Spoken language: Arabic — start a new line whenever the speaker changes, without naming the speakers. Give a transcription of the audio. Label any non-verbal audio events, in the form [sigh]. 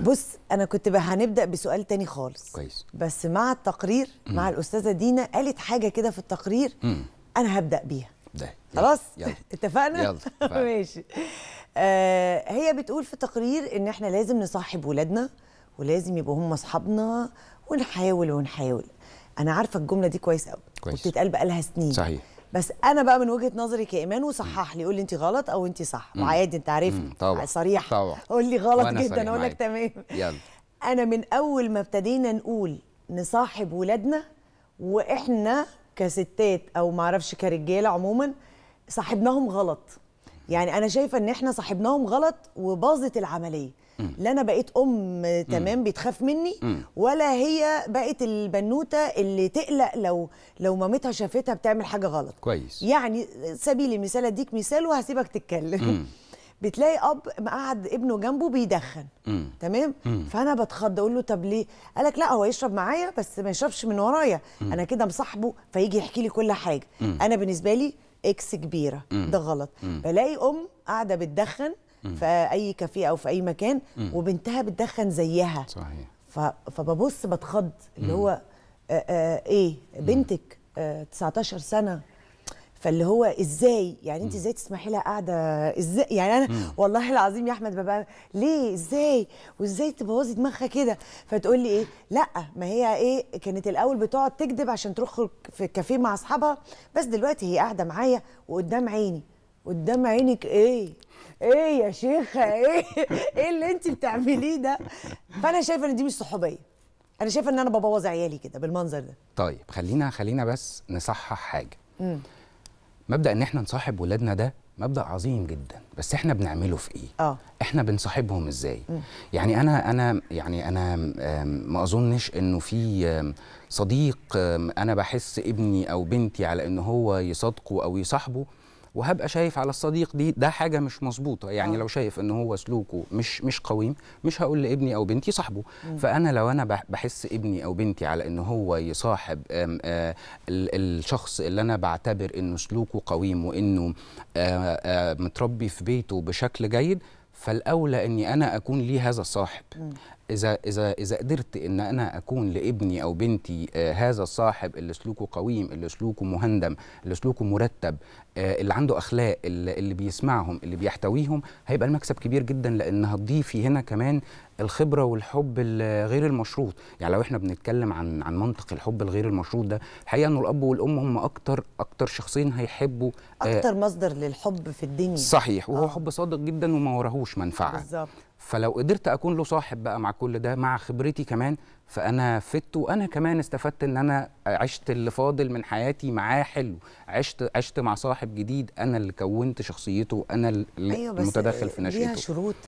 بص انا كنت بقى هنبدا بسؤال تاني خالص كويس بس مع التقرير مم. مع الاستاذه دينا قالت حاجه كده في التقرير مم. انا هبدا بيها ده خلاص يلا. [laughs] اتفقنا يلا [laughs] ماشي آه هي بتقول في تقرير ان احنا لازم نصاحب ولادنا ولازم يبقوا هم اصحابنا ونحاول ونحاول انا عارفه الجمله دي كويس قوي كويس وبتتقال بقالها سنين صحيح بس انا بقى من وجهه نظري كايمان وصحح لي قول لي انت غلط او انت صح عادي انت عارفني طبعا صريح طبعا قول لي غلط جدا اقول لك تمام يلا انا من اول ما ابتدينا نقول نصاحب ولادنا واحنا كستات او معرفش كرجاله عموما صاحبناهم غلط يعني انا شايفه ان احنا صاحبناهم غلط وباظت العمليه لا انا بقيت ام تمام بتخاف مني ولا هي بقت البنوته اللي تقلق لو لو مامتها شافتها بتعمل حاجه غلط كويس يعني سبيل المثال اديك مثال وهسيبك تتكلم [laughs] بتلاقي اب مقعد ابنه جنبه بيدخن مم. تمام مم. فانا بتخض اقول له طب ليه قالك لا هو يشرب معايا بس ما يشربش من ورايا مم. انا كده مصاحبه فيجي يحكي لي كل حاجه مم. انا بالنسبه لي اكس كبيره مم. ده غلط مم. بلاقي ام قاعده بتدخن في اي كافيه او في اي مكان مم. وبنتها بتدخن زيها صحيح فببص بتخض اللي هو آآ آآ ايه بنتك 19 سنه فاللي هو ازاي يعني انت ازاي تسمحي لها قاعده ازاي يعني انا والله العظيم يا احمد ببقى ليه ازاي وازاي تبوظي دماغها كده فتقول لي ايه لا ما هي ايه كانت الاول بتقعد تكذب عشان تروح في كافيه مع اصحابها بس دلوقتي هي قاعده معايا وقدام عيني قدام عينك ايه ايه يا شيخه ايه [laughs] ايه اللي انت بتعمليه ده فانا شايفه ان دي مش صحوبيه انا شايفه ان انا ببوظ عيالي كده بالمنظر ده
طيب خلينا خلينا بس نصحح حاجه مم. مبدا ان احنا نصاحب ولادنا ده مبدا عظيم جدا بس احنا بنعمله في ايه أوه. احنا بنصاحبهم ازاي م. يعني انا انا يعني انا ما اظنش انه في صديق انا بحس ابني او بنتي على ان هو يصادقه او يصاحبه وهبقى شايف على الصديق دي ده حاجه مش مظبوطه يعني أوه. لو شايف ان هو سلوكه مش مش قويم مش هقول لابني او بنتي صاحبه فانا لو انا بحس ابني او بنتي على ان هو يصاحب آم آم آه، الشخص اللي انا بعتبر انه سلوكه قويم وانه آم آه، آم آه، متربي في بيته بشكل جيد فالاولى اني انا اكون ليه هذا الصاحب اذا اذا اذا قدرت ان انا اكون لابني او بنتي آه هذا الصاحب اللي سلوكه قويم اللي سلوكه مهندم اللي سلوكه مرتب آه اللي عنده اخلاق اللي, اللي بيسمعهم اللي بيحتويهم هيبقى المكسب كبير جدا لان هتضيفي هنا كمان الخبره والحب الغير المشروط يعني لو احنا بنتكلم عن عن منطق الحب الغير المشروط ده الحقيقه انه الاب والام هم اكتر اكتر شخصين هيحبوا آه، اكتر
مصدر للحب في الدنيا صحيح
وهو آه. حب صادق جدا وما وراهوش منفعه بالظبط فلو قدرت اكون له صاحب بقى مع كل ده مع خبرتي كمان فانا فدت وانا كمان استفدت ان انا عشت اللي فاضل من حياتي معاه حلو عشت عشت مع صاحب جديد انا اللي كونت شخصيته انا اللي أيوة متدخل في نشاته ليها شروط